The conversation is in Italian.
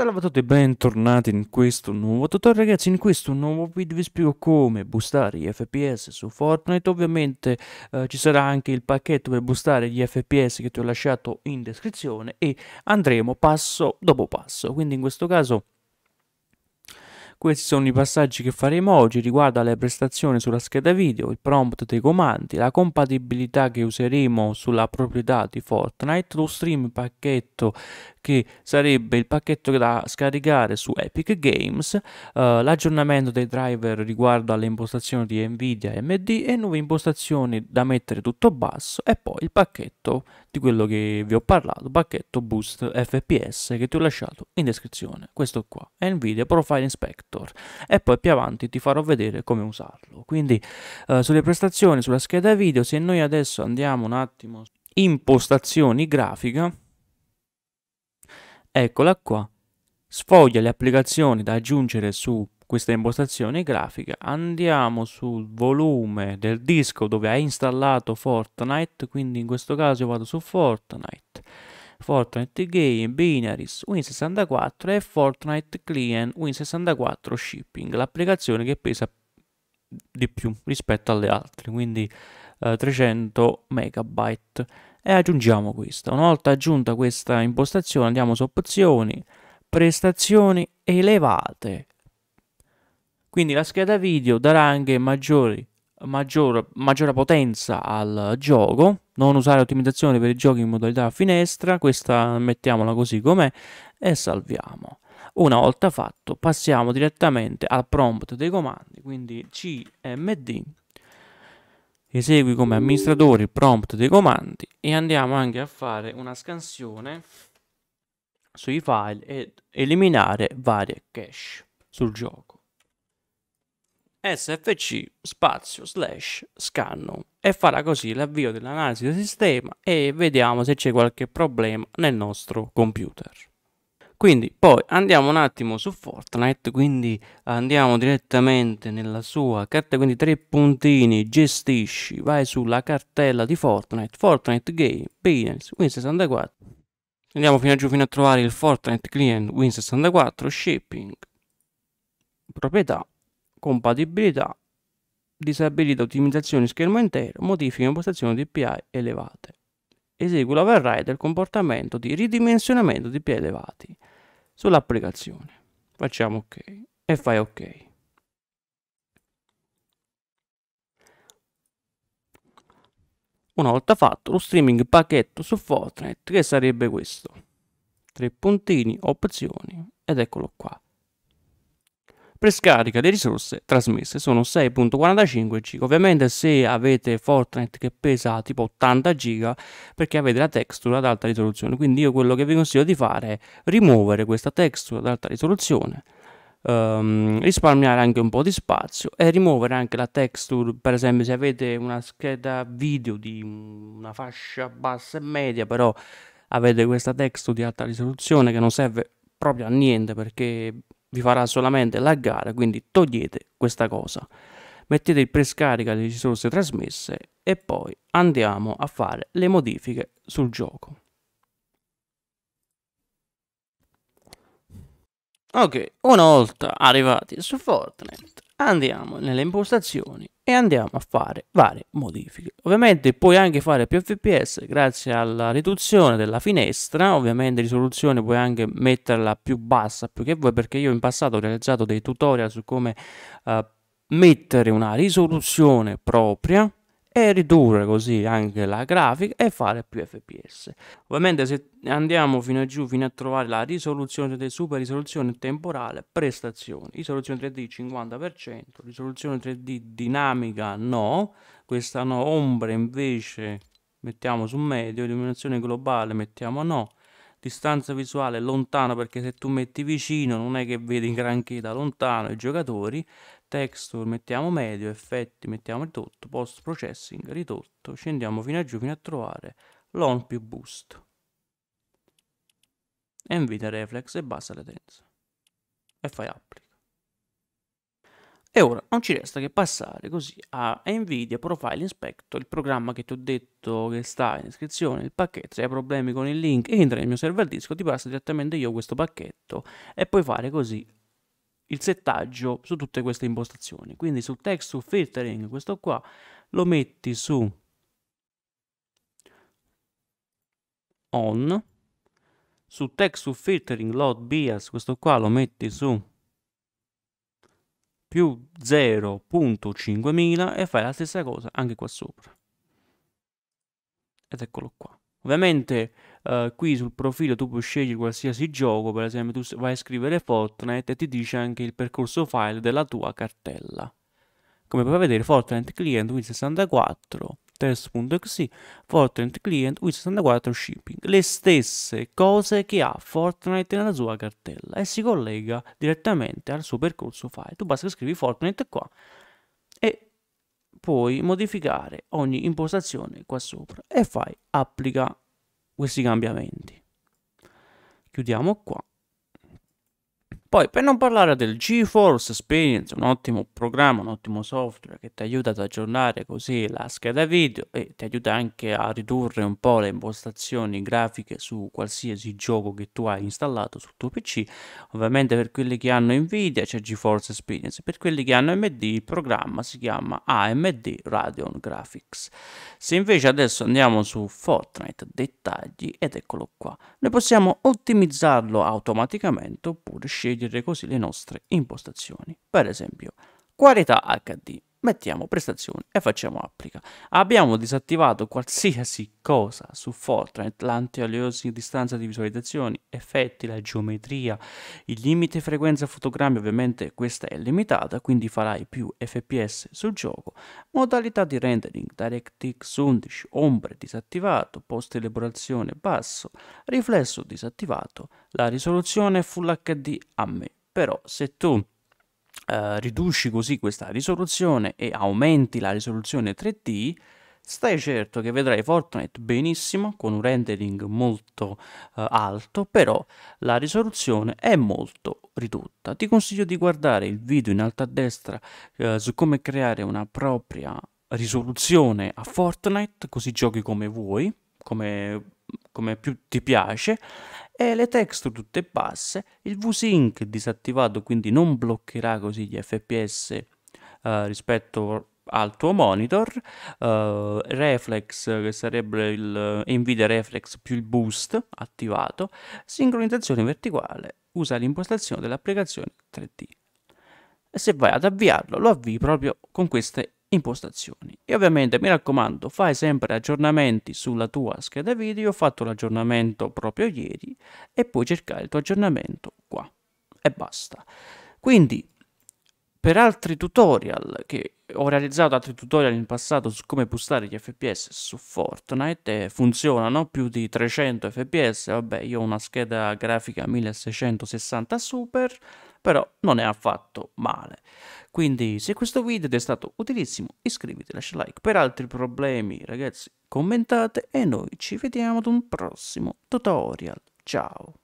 Salve a tutti e bentornati in questo nuovo tutorial ragazzi, in questo nuovo video vi spiego come boostare gli FPS su Fortnite, ovviamente eh, ci sarà anche il pacchetto per boostare gli FPS che ti ho lasciato in descrizione e andremo passo dopo passo, quindi in questo caso questi sono i passaggi che faremo oggi riguardo alle prestazioni sulla scheda video, il prompt dei comandi, la compatibilità che useremo sulla proprietà di Fortnite, lo stream pacchetto che sarebbe il pacchetto da scaricare su Epic Games, eh, l'aggiornamento dei driver riguardo alle impostazioni di Nvidia e AMD e nuove impostazioni da mettere tutto basso e poi il pacchetto di quello che vi ho parlato, pacchetto boost FPS che ti ho lasciato in descrizione, questo qua, Nvidia Profile Inspector e poi più avanti ti farò vedere come usarlo. Quindi eh, sulle prestazioni, sulla scheda video, se noi adesso andiamo un attimo impostazioni grafica Eccola qua. Sfoglia le applicazioni da aggiungere su questa impostazione grafica. Andiamo sul volume del disco dove hai installato Fortnite, quindi in questo caso io vado su Fortnite. Fortnite Game, Binaries, Win64 e Fortnite Client Win64 Shipping, l'applicazione che pesa di più rispetto alle altre, quindi eh, 300 megabyte e aggiungiamo questa. Una volta aggiunta questa impostazione andiamo su opzioni, prestazioni elevate. Quindi la scheda video darà anche maggiori, maggior, maggiore potenza al gioco. Non usare ottimizzazione per i giochi in modalità finestra, questa mettiamola così com'è e salviamo. Una volta fatto passiamo direttamente al prompt dei comandi, quindi cmd esegui come amministratore il prompt dei comandi e andiamo anche a fare una scansione sui file ed eliminare varie cache sul gioco sfc spazio slash scanno e farà così l'avvio dell'analisi del sistema e vediamo se c'è qualche problema nel nostro computer quindi poi andiamo un attimo su Fortnite, quindi andiamo direttamente nella sua carta, quindi tre puntini, gestisci, vai sulla cartella di Fortnite, Fortnite Game, Binance, Win64. Andiamo fino a giù fino a trovare il Fortnite Client Win64, Shipping, Proprietà, Compatibilità, Disabilità, Ottimizzazione schermo intero, Modifiche e impostazioni DPI elevate esegue l'override del comportamento di ridimensionamento di P elevati sull'applicazione. Facciamo ok e fai ok. Una volta fatto lo streaming pacchetto su Fortnite che sarebbe questo. Tre puntini, opzioni ed eccolo qua per scarica le risorse trasmesse sono 6.45 giga ovviamente se avete Fortnite che pesa tipo 80 giga perché avete la texture ad alta risoluzione quindi io quello che vi consiglio di fare è rimuovere questa texture ad alta risoluzione Um, risparmiare anche un po' di spazio e rimuovere anche la texture per esempio se avete una scheda video di una fascia bassa e media però avete questa texture di alta risoluzione che non serve proprio a niente perché vi farà solamente laggare, quindi togliete questa cosa. Mettete il prescarica delle risorse trasmesse e poi andiamo a fare le modifiche sul gioco. Ok, una volta arrivati su Fortnite, andiamo nelle impostazioni e andiamo a fare varie modifiche. Ovviamente puoi anche fare più FPS grazie alla riduzione della finestra, ovviamente risoluzione puoi anche metterla più bassa più che vuoi perché io in passato ho realizzato dei tutorial su come uh, mettere una risoluzione propria e ridurre così anche la grafica e fare più fps ovviamente se andiamo fino a giù fino a trovare la risoluzione del super risoluzione temporale prestazioni risoluzione 3d 50% risoluzione 3d dinamica no questa no ombre invece mettiamo su medio illuminazione globale mettiamo no distanza visuale lontano perché se tu metti vicino non è che vedi granché da lontano i giocatori texture mettiamo medio effetti mettiamo ridotto post processing ridotto scendiamo fino a giù fino a trovare l'on più boost invita reflex e bassa latenza e fai applica e ora non ci resta che passare così a Nvidia Profile Inspector, il programma che ti ho detto che sta in descrizione, il pacchetto, se hai problemi con il link entra nel mio server disco, ti passo direttamente io questo pacchetto e puoi fare così il settaggio su tutte queste impostazioni. Quindi sul text, su filtering, questo qua lo metti su on, su text, su filtering, load bias, questo qua lo metti su più 0.5000 e fai la stessa cosa anche qua sopra. Ed eccolo qua. Ovviamente eh, qui sul profilo tu puoi scegliere qualsiasi gioco, per esempio tu vai a scrivere Fortnite e ti dice anche il percorso file della tua cartella. Come puoi vedere Fortnite Client Win64 test.exe, Fortnite Client with 64 Shipping, le stesse cose che ha Fortnite nella sua cartella e si collega direttamente al suo percorso file. Tu basta che scrivi Fortnite qua e puoi modificare ogni impostazione qua sopra e fai applica questi cambiamenti. Chiudiamo qua. Poi, per non parlare del GeForce Experience, un ottimo programma, un ottimo software che ti aiuta ad aggiornare così la scheda video e ti aiuta anche a ridurre un po' le impostazioni grafiche su qualsiasi gioco che tu hai installato sul tuo PC. Ovviamente per quelli che hanno Nvidia c'è GeForce Experience, per quelli che hanno AMD il programma si chiama AMD Radeon Graphics. Se invece adesso andiamo su Fortnite, dettagli ed eccolo qua. Noi possiamo ottimizzarlo automaticamente oppure scegliere scegliere così le nostre impostazioni. Per esempio, qualità HD mettiamo prestazioni e facciamo applica. Abbiamo disattivato qualsiasi cosa su Fortnite, lanti l'antialiosi distanza di visualizzazioni, effetti, la geometria, il limite frequenza fotogrammi, ovviamente questa è limitata, quindi farai più FPS sul gioco, modalità di rendering, DirectX 11, ombre disattivato, post elaborazione basso, riflesso disattivato, la risoluzione Full HD a me. Però se tu eh, riduci così questa risoluzione e aumenti la risoluzione 3D, stai certo che vedrai Fortnite benissimo con un rendering molto eh, alto, però la risoluzione è molto ridotta. Ti consiglio di guardare il video in alto a destra eh, su come creare una propria risoluzione a Fortnite, così giochi come vuoi, come, come più ti piace e le texture tutte basse, il VSync disattivato quindi non bloccherà così gli FPS eh, rispetto al tuo monitor, eh, Reflex che sarebbe il Nvidia Reflex più il boost attivato, sincronizzazione verticale, usa l'impostazione dell'applicazione 3D. E se vai ad avviarlo lo avvii proprio con queste impostazioni e ovviamente mi raccomando fai sempre aggiornamenti sulla tua scheda video ho fatto l'aggiornamento proprio ieri e puoi cercare il tuo aggiornamento qua e basta quindi per altri tutorial che ho realizzato altri tutorial in passato su come boostare gli FPS su Fortnite e eh, funzionano più di 300 FPS, vabbè io ho una scheda grafica 1660 Super, però non è affatto male. Quindi se questo video ti è stato utilissimo iscriviti, lascia like, per altri problemi ragazzi commentate e noi ci vediamo ad un prossimo tutorial, ciao!